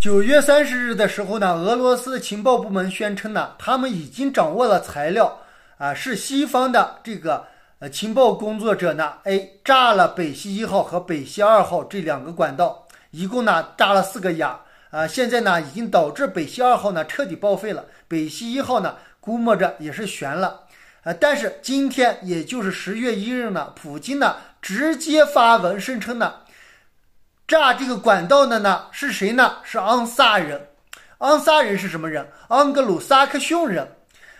九月三十日的时候呢，俄罗斯情报部门宣称呢，他们已经掌握了材料，啊，是西方的这个呃情报工作者呢，哎炸了北溪一号和北溪二号这两个管道，一共呢炸了四个眼，啊，现在呢已经导致北溪二号呢彻底报废了，北溪一号呢估摸着也是悬了，啊，但是今天也就是十月一日呢，普京呢直接发文声称呢。炸这个管道的呢是谁呢？是昂撒人，昂撒人是什么人？盎格鲁撒克逊人，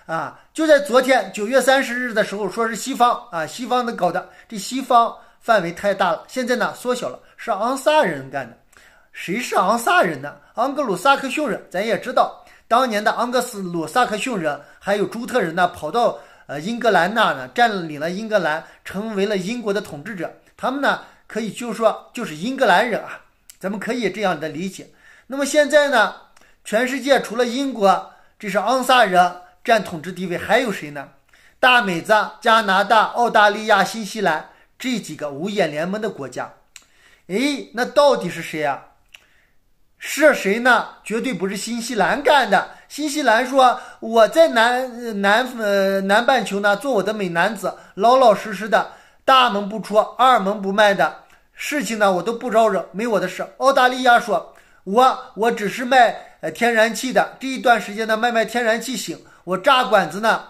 啊，就在昨天九月三十日的时候，说是西方啊，西方的搞的，这西方范围太大了，现在呢缩小了，是昂撒人干的。谁是昂撒人呢？盎格鲁撒克逊人，咱也知道，当年的盎格斯鲁撒克逊人还有朱特人呢，跑到呃英格兰那呢，占领了英格兰，成为了英国的统治者，他们呢。可以，就是说，就是英格兰人啊，咱们可以这样的理解。那么现在呢，全世界除了英国，这是昂撒人占统治地位，还有谁呢？大美子、加拿大、澳大利亚、新西兰这几个五眼联盟的国家。哎，那到底是谁呀？是谁呢？绝对不是新西兰干的。新西兰说我在南南呃南半球呢，做我的美男子，老老实实的大门不出，二门不迈的。事情呢，我都不招惹，没我的事。澳大利亚说，我我只是卖呃天然气的，这一段时间呢卖卖天然气行，我炸管子呢，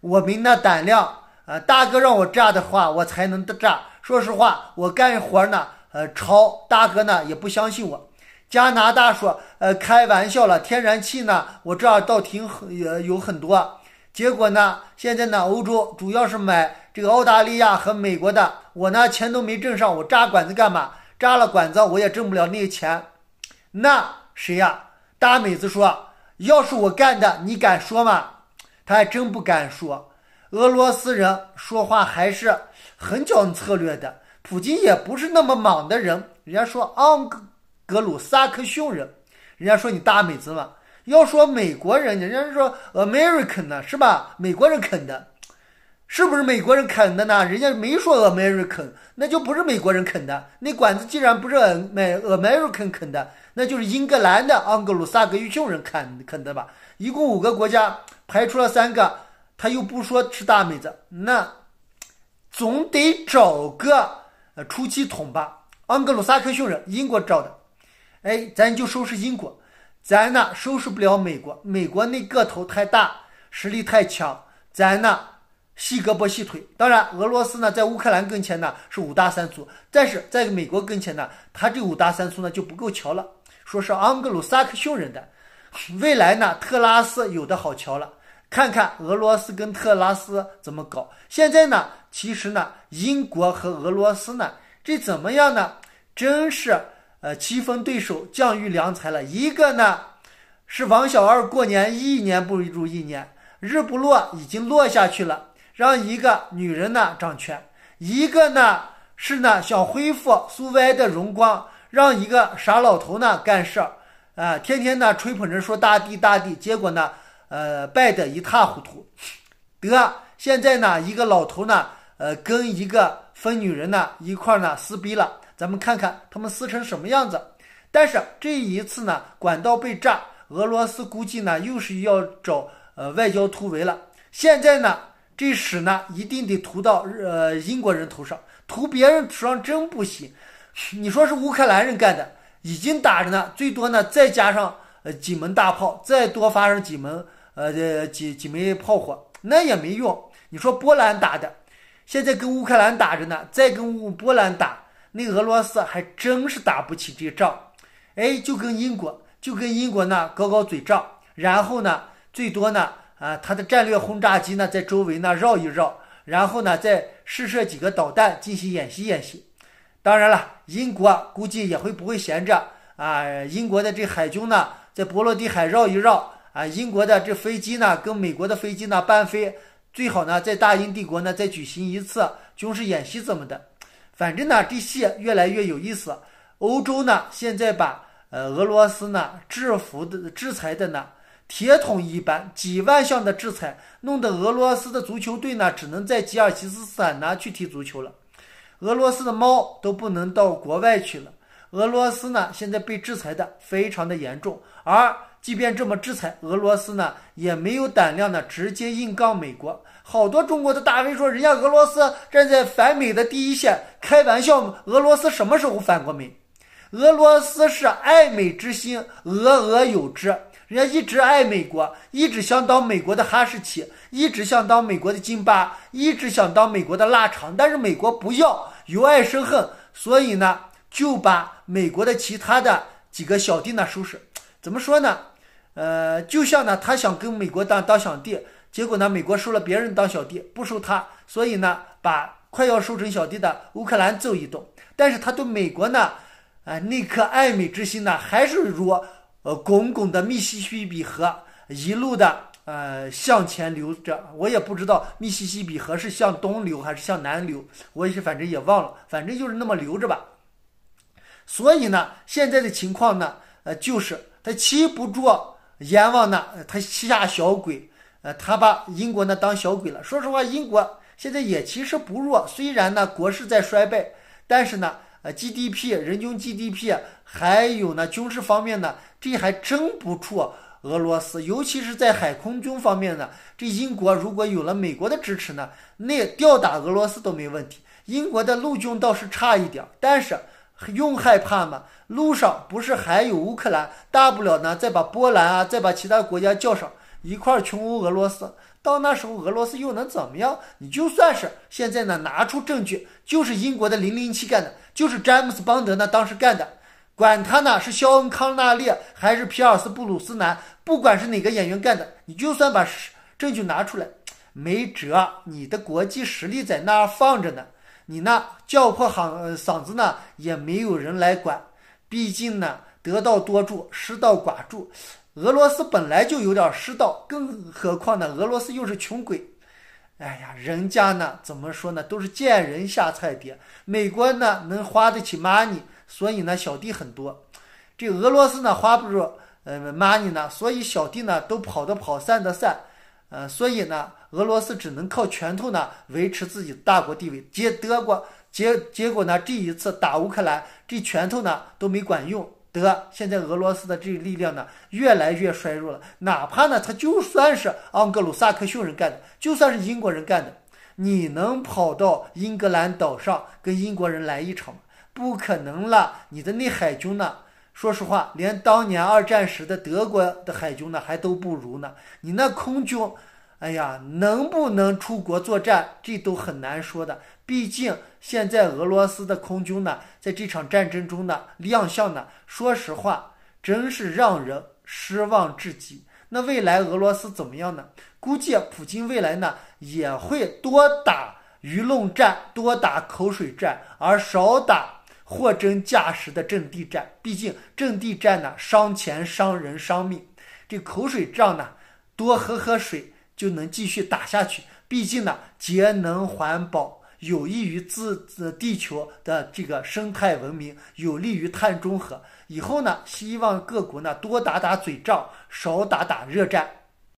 我没那胆量啊。大哥让我炸的话，我才能炸。说实话，我干活呢，呃，超大哥呢也不相信我。加拿大说，呃，开玩笑了，天然气呢，我这儿倒挺很有有很多。结果呢？现在呢？欧洲主要是买这个澳大利亚和美国的。我呢，钱都没挣上，我扎管子干嘛？扎了管子，我也挣不了那个钱。那谁呀？大美子说：“要是我干的，你敢说吗？”他还真不敢说。俄罗斯人说话还是很讲策略的。普京也不是那么莽的人。人家说，昂格鲁萨克逊人，人家说你大美子嘛。’要说美国人，人家说 American 呢，是吧？美国人啃的，是不是美国人啃的呢？人家没说 American，那就不是美国人啃的。那管子既然不是美 American 啃的，那就是英格兰的盎格鲁撒克逊人啃啃的吧？一共五个国家，排除了三个，他又不说是大美子，那总得找个出气筒吧？盎格鲁撒克逊人，英国找的，哎，咱就说是英国。咱呢收拾不了美国，美国那个头太大，实力太强，咱呢细胳膊细腿。当然，俄罗斯呢在乌克兰跟前呢是五大三粗，但是在美国跟前呢，他这五大三粗呢就不够瞧了。说是盎格鲁撒克逊人的，未来呢特拉斯有的好瞧了，看看俄罗斯跟特拉斯怎么搞。现在呢，其实呢英国和俄罗斯呢这怎么样呢？真是。呃，棋逢对手，将遇良才了。一个呢是王小二过年，一年不如一年，日不落已经落下去了，让一个女人呢掌权；一个呢是呢想恢复苏歪的荣光，让一个傻老头呢干事儿。啊，天天呢吹捧着说大地大地，结果呢呃败得一塌糊涂。得，现在呢一个老头呢，呃跟一个疯女人呢一块呢撕逼了。咱们看看他们撕成什么样子。但是这一次呢，管道被炸，俄罗斯估计呢又是要找呃外交突围了。现在呢，这屎呢一定得涂到呃英国人头上，涂别人头上真不行。你说是乌克兰人干的，已经打着呢，最多呢再加上呃几门大炮，再多发生几门呃呃几几枚炮火，那也没用。你说波兰打的，现在跟乌克兰打着呢，再跟波兰打。那俄罗斯还真是打不起这仗，哎，就跟英国，就跟英国呢，搞搞嘴仗，然后呢，最多呢，啊，他的战略轰炸机呢，在周围呢绕一绕，然后呢，再试射几个导弹进行演习演习。当然了，英国估计也会不会闲着啊，英国的这海军呢，在波罗的海绕一绕啊，英国的这飞机呢，跟美国的飞机呢，伴飞，最好呢，在大英帝国呢，再举行一次军事演习怎么的。反正呢，这些越来越有意思。欧洲呢，现在把呃俄罗斯呢，制服的制裁的呢，铁桶一般，几万项的制裁，弄得俄罗斯的足球队呢，只能在吉尔吉斯斯坦呢去踢足球了。俄罗斯的猫都不能到国外去了。俄罗斯呢，现在被制裁的非常的严重，而。即便这么制裁俄罗斯呢，也没有胆量呢直接硬刚美国。好多中国的大 V 说，人家俄罗斯站在反美的第一线，开玩笑，俄罗斯什么时候反过美？俄罗斯是爱美之心，俄俄有之，人家一直爱美国，一直想当美国的哈士奇，一直想当美国的金巴，一直想当美国的腊肠，但是美国不要，由爱生恨，所以呢，就把美国的其他的几个小弟呢收拾。怎么说呢？呃，就像呢，他想跟美国当当小弟，结果呢，美国收了别人当小弟，不收他，所以呢，把快要收成小弟的乌克兰揍一顿。但是他对美国呢，啊，那颗爱美之心呢，还是如呃滚滚的密西西比河一路的呃向前流着。我也不知道密西西比河是向东流还是向南流，我也是反正也忘了，反正就是那么流着吧。所以呢，现在的情况呢，呃，就是他骑不住。阎王呢？他欺下小鬼，呃，他把英国呢当小鬼了。说实话，英国现在也其实不弱，虽然呢国势在衰败，但是呢，呃，GDP、人均 GDP 还有呢军事方面呢，这还真不怵俄罗斯。尤其是在海空军方面呢，这英国如果有了美国的支持呢，那吊打俄罗斯都没问题。英国的陆军倒是差一点，但是。用害怕吗？路上不是还有乌克兰？大不了呢，再把波兰啊，再把其他国家叫上一块群殴俄罗斯。到那时候，俄罗斯又能怎么样？你就算是现在呢，拿出证据，就是英国的零零七干的，就是詹姆斯邦德呢当时干的，管他呢是肖恩康纳利还是皮尔斯布鲁斯南，不管是哪个演员干的，你就算把证据拿出来，没辙，你的国际实力在那儿放着呢。你那叫破嗓嗓子呢，也没有人来管。毕竟呢，得道多助，失道寡助。俄罗斯本来就有点失道，更何况呢，俄罗斯又是穷鬼。哎呀，人家呢，怎么说呢，都是见人下菜碟。美国呢，能花得起 money，所以呢，小弟很多。这俄罗斯呢，花不住呃 money 呢，所以小弟呢，都跑的跑，散的散。呃，所以呢。俄罗斯只能靠拳头呢维持自己大国地位，结德国结结果呢，这一次打乌克兰，这拳头呢都没管用。得，现在俄罗斯的这力量呢越来越衰弱了。哪怕呢，他就算是盎格鲁撒克逊人干的，就算是英国人干的，你能跑到英格兰岛上跟英国人来一场吗？不可能了，你的那海军呢？说实话，连当年二战时的德国的海军呢还都不如呢。你那空军？哎呀，能不能出国作战，这都很难说的。毕竟现在俄罗斯的空军呢，在这场战争中呢亮相呢，说实话，真是让人失望至极。那未来俄罗斯怎么样呢？估计普京未来呢，也会多打舆论战，多打口水战，而少打货真价实的阵地战。毕竟阵地战呢，伤钱、伤人、伤命。这口水仗呢，多喝喝水。就能继续打下去。毕竟呢，节能环保有益于自自地球的这个生态文明，有利于碳中和。以后呢，希望各国呢多打打嘴仗，少打打热战。